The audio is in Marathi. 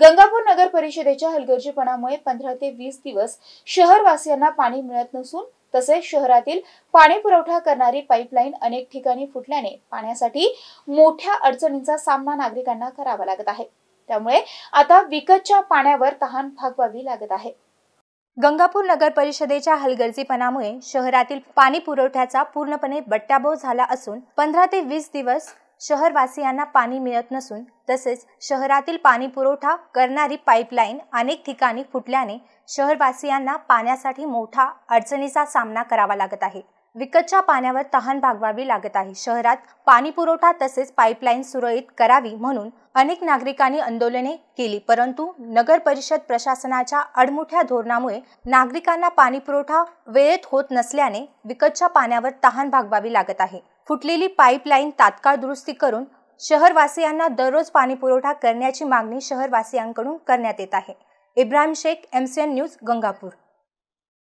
गंगापूर नगर परिषदेच्या हलगर्जीपणामुळे पंधरा ते वीस दिवस शहरवासियांना पाणी मिळत नसून तसेच शहरातील पाणी पुरवठा करणारी पाईपलाईन अनेक ठिकाणी फुटल्याने पाण्यासाठी मोठ्या अडचणींचा सामना नागरिकांना करावा लागत आहे त्यामुळे आता विकतच्या पाण्यावर तहान भागवावी लागत आहे गंगापूर नगर परिषदेच्या हलगर्जीपणामुळे शहरातील पाणी पुरवठ्याचा पूर्णपणे बट्ट्याबोळ झाला असून पंधरा ते वीस दिवस शहरवासियांना पाणी मिळत नसून तसेच शहरातील पाणी पुरवठा करणारी पाईपलाईन अनेक ठिकाणी फुटल्याने शहरवासियांना पाण्यासाठी मोठा अडचणीचा सामना करावा लागत आहे विकतच्या पाण्यावर तहान भागवावी लागत आहे शहरात पाणी पुरवठा तसेच पाईपलाईन सुरळीत करावी म्हणून अनेक नागरिकांनी आंदोलने केली परंतु नगर परिषद प्रशासनाच्या अडमुठ्या धोरणामुळे नागरिकांना पाणी पुरवठा वेळेत होत नसल्याने विकतच्या पाण्यावर तहान भागवावी लागत आहे फुटलेली पाईपलाईन तात्काळ दुरुस्ती करून शहरवासियांना दररोज पाणी पुरवठा करण्याची मागणी शहरवासियांकडून करण्यात येत आहे इब्राहिम शेख एमसीएन न्यूज गंगापूर